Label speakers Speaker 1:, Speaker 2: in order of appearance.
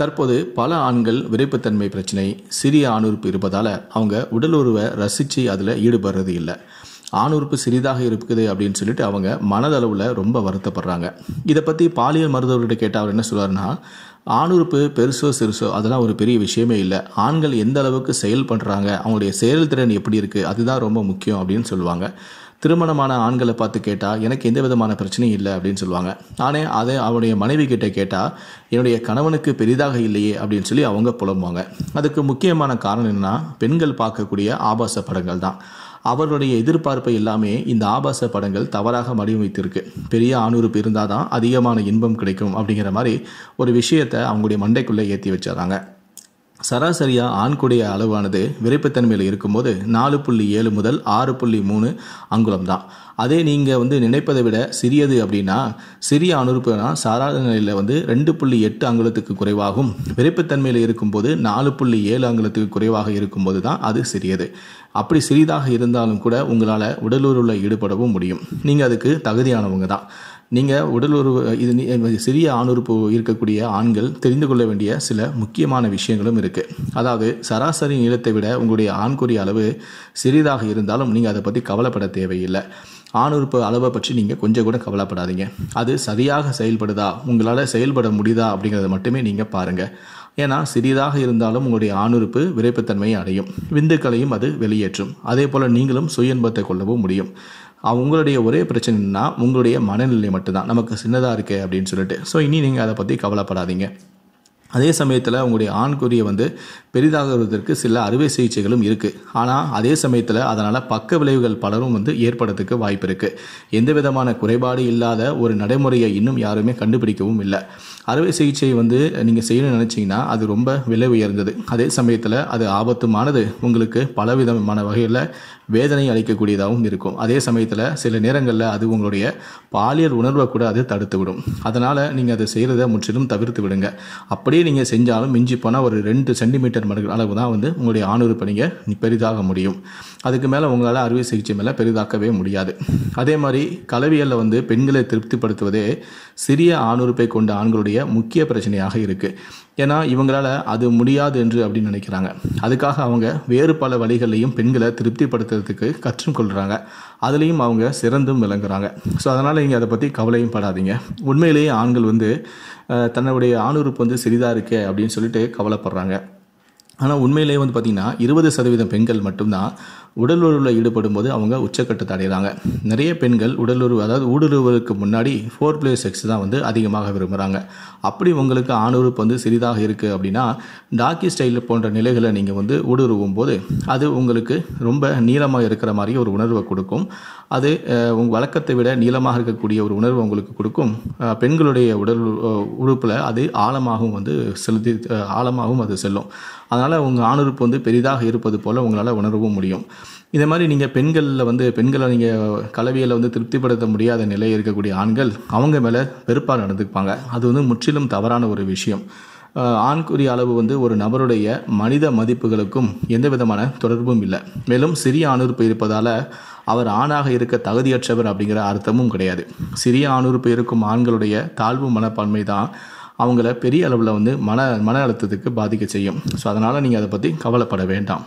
Speaker 1: தற்போது பல ஆண்கள் விரைப்புத்தன்மை பிரச்சனை சிறிய ஆணுறுப்பு இருப்பதால் அவங்க உடல் உருவை ரசித்து அதில் ஈடுபடுறது இல்லை ஆணுறுப்பு சிறிதாக இருக்குது அப்படின்னு சொல்லிட்டு அவங்க மனதளவில் ரொம்ப வருத்தப்படுறாங்க இதை பற்றி பாலியல் மருத்துவர்கிட்ட கேட்டால் அவர் என்ன சொல்கிறாருன்னா ஆணுறுப்பு பெருசோ சிறுசோ அதெல்லாம் ஒரு பெரிய விஷயமே இல்லை ஆண்கள் எந்த அளவுக்கு செயல் பண்ணுறாங்க அவங்களுடைய செயல்திறன் எப்படி இருக்குது அதுதான் ரொம்ப முக்கியம் அப்படின்னு சொல்லுவாங்க திருமணமான ஆண்களை பார்த்து கேட்டால் எனக்கு எந்த விதமான பிரச்சனையும் இல்லை அப்படின்னு சொல்லுவாங்க ஆனால் அதை அவருடைய மனைவி கிட்டே கேட்டால் என்னுடைய கணவனுக்கு பெரிதாக இல்லையே அப்படின்னு சொல்லி அவங்க புலம்புவாங்க அதுக்கு முக்கியமான காரணம் என்னென்னா பெண்கள் பார்க்கக்கூடிய ஆபாச படங்கள் தான் அவர்களுடைய எதிர்பார்ப்பை எல்லாமே இந்த ஆபாச படங்கள் தவறாக வடிவமைத்திருக்கு பெரிய ஆணுறுப்பு இருந்தால் தான் அதிகமான இன்பம் கிடைக்கும் அப்படிங்கிற மாதிரி ஒரு விஷயத்தை அவங்களுடைய மண்டைக்குள்ளே ஏற்றி வச்சிடறாங்க சராசரியாக ஆண்குடைய அளவானது விரைப்புத்தன்மையில் இருக்கும்போது நாலு புள்ளி ஏழு முதல் ஆறு புள்ளி மூணு அங்குலம் தான் அதே நீங்கள் வந்து நினைப்பதை விட சிறியது அப்படின்னா சிறிய அணுப்புனா சாராத நிலையில் வந்து ரெண்டு புள்ளி எட்டு அங்குலத்துக்கு குறைவாகும் விரைப்புத்தன்மையில் இருக்கும்போது நாலு புள்ளி ஏழு அங்குலத்துக்கு குறைவாக இருக்கும்போது தான் அது சிறியது அப்படி சிறிதாக இருந்தாலும் கூட உங்களால் உடலூரில் ஈடுபடவும் முடியும் நீங்கள் அதுக்கு தகுதியானவங்க தான் நீங்கள் உடல் ஒரு இது சிறிய ஆணுறுப்பு இருக்கக்கூடிய ஆண்கள் தெரிந்து கொள்ள வேண்டிய சில முக்கியமான விஷயங்களும் இருக்குது அதாவது சராசரி நீளத்தை விட உங்களுடைய ஆண்குறி அளவு சிறிதாக இருந்தாலும் நீங்கள் அதை பற்றி கவலைப்பட தேவையில்லை ஆணுறுப்பு அளவை பற்றி நீங்கள் கொஞ்சம் கூட கவலைப்படாதீங்க அது சரியாக செயல்படுதா உங்களால் செயல்பட முடியுதா அப்படிங்கிறத மட்டுமே நீங்கள் பாருங்கள் ஏன்னா சிறியதாக இருந்தாலும் உங்களுடைய ஆணுறுப்பு விரைப்புத்தன்மையை அடையும் விந்துக்களையும் அது வெளியேற்றும் அதே போல் நீங்களும் சுயன்பத்தை கொள்ளவும் முடியும் உங்களுடைய ஒரே பிரச்சனைனா உங்களுடைய மனநிலை மட்டும்தான் நமக்கு சின்னதாக இருக்குது அப்படின்னு சொல்லிட்டு ஸோ இனி நீங்கள் அதை பற்றி கவலைப்படாதீங்க அதே சமயத்தில் உங்களுடைய ஆண்குறியை வந்து பெரிதாகிறதுக்கு சில அறுவை சிகிச்சைகளும் இருக்குது ஆனால் அதே சமயத்தில் அதனால் பக்க விளைவுகள் பலரும் வந்து ஏற்படுறதுக்கு வாய்ப்பு இருக்குது எந்த விதமான குறைபாடு இல்லாத ஒரு நடைமுறையை இன்னும் யாருமே கண்டுபிடிக்கவும் இல்லை அறுவை சிகிச்சை வந்து நீங்கள் செய்யணும்னு நினச்சிங்கன்னா அது ரொம்ப விலை உயர்ந்தது அதே சமயத்தில் அது ஆபத்துமானது உங்களுக்கு பலவிதமான வகையில் வேதனை அளிக்கக்கூடியதாகவும் இருக்கும் அதே சமயத்தில் சில நேரங்களில் அது உங்களுடைய பாலியல் உணர்வை கூட அது தடுத்து விடும் அதனால் நீங்கள் அதை செய்கிறத முற்றிலும் தவிர்த்து விடுங்க அப்படி அப்படியே நீங்கள் செஞ்சாலும் மிஞ்சி போனால் ஒரு ரெண்டு சென்டிமீட்டர் மடங்கு அளவு தான் வந்து உங்களுடைய ஆணுறுப்பை நீங்கள் பெரிதாக முடியும் அதுக்கு மேலே உங்களால் அறுவை சிகிச்சை மேலே பெரிதாக்கவே முடியாது அதே மாதிரி கலவியலில் வந்து பெண்களை திருப்திப்படுத்துவதே சிறிய ஆணுறுப்பை கொண்ட ஆண்களுடைய முக்கிய பிரச்சனையாக இருக்குது ஏன்னா இவங்களால் அது முடியாது என்று அப்படின்னு நினைக்கிறாங்க அதுக்காக அவங்க வேறு பல வழிகளையும் பெண்களை திருப்திப்படுத்துறதுக்கு கற்றும் கொள்கிறாங்க அதுலேயும் அவங்க சிறந்தும் விளங்குறாங்க ஸோ அதனால் நீங்கள் அதை பற்றி கவலையும் படாதீங்க உண்மையிலேயே ஆண்கள் வந்து தன்னுடைய ஆணுறுப்பு வந்து சிறிதாக இருக்கே அப்படின்னு சொல்லிட்டு கவலைப்படுறாங்க ஆனால் உண்மையிலேயே வந்து பார்த்திங்கன்னா இருபது சதவீதம் பெண்கள் மட்டும்தான் உடலுறவில் ஈடுபடும் போது அவங்க உச்சக்கட்டத்தை அடைகிறாங்க நிறைய பெண்கள் உடலுறவு அதாவது ஊடுருவலுக்கு முன்னாடி ஃபோர் பிளே செக்ஸ் தான் வந்து அதிகமாக விரும்புகிறாங்க அப்படி உங்களுக்கு ஆணுறுப்பு வந்து சிறிதாக இருக்குது அப்படின்னா டாக்கி ஸ்டைல் போன்ற நிலைகளை நீங்கள் வந்து ஊடுருவும் போது அது உங்களுக்கு ரொம்ப நீளமாக இருக்கிற மாதிரி ஒரு உணர்வை கொடுக்கும் அது உங்கள் வழக்கத்தை விட நீளமாக இருக்கக்கூடிய ஒரு உணர்வு உங்களுக்கு கொடுக்கும் பெண்களுடைய உடல் உறுப்பில் அது ஆழமாகவும் வந்து செலுத்தி ஆழமாகவும் அது செல்லும் அதனால் உங்கள் ஆணுறுப்பு வந்து பெரிதாக இருப்பது போல் உங்களால் உணரவும் முடியும் இதே மாதிரி நீங்கள் பெண்களில் வந்து பெண்களை நீங்கள் கலவியில் வந்து திருப்திப்படுத்த முடியாத நிலை இருக்கக்கூடிய ஆண்கள் அவங்க மேலே வெறுப்பாக நடந்துப்பாங்க அது வந்து முற்றிலும் தவறான ஒரு விஷயம் ஆண்குறிய அளவு வந்து ஒரு நபருடைய மனித மதிப்புகளுக்கும் எந்த விதமான தொடர்பும் இல்லை மேலும் சிறிய ஆணுறுப்பு இருப்பதால் அவர் ஆணாக இருக்க தகுதியற்றவர் அப்படிங்கிற அர்த்தமும் கிடையாது சிறிய ஆணுறுப்பு இருக்கும் ஆண்களுடைய தாழ்வு மனப்பான்மை தான் அவங்கள பெரிய அளவில் வந்து மன மன அழுத்தத்துக்கு பாதிக்க செய்யும் ஸோ அதனால் நீங்கள் அதை பற்றி கவலைப்பட வேண்டாம்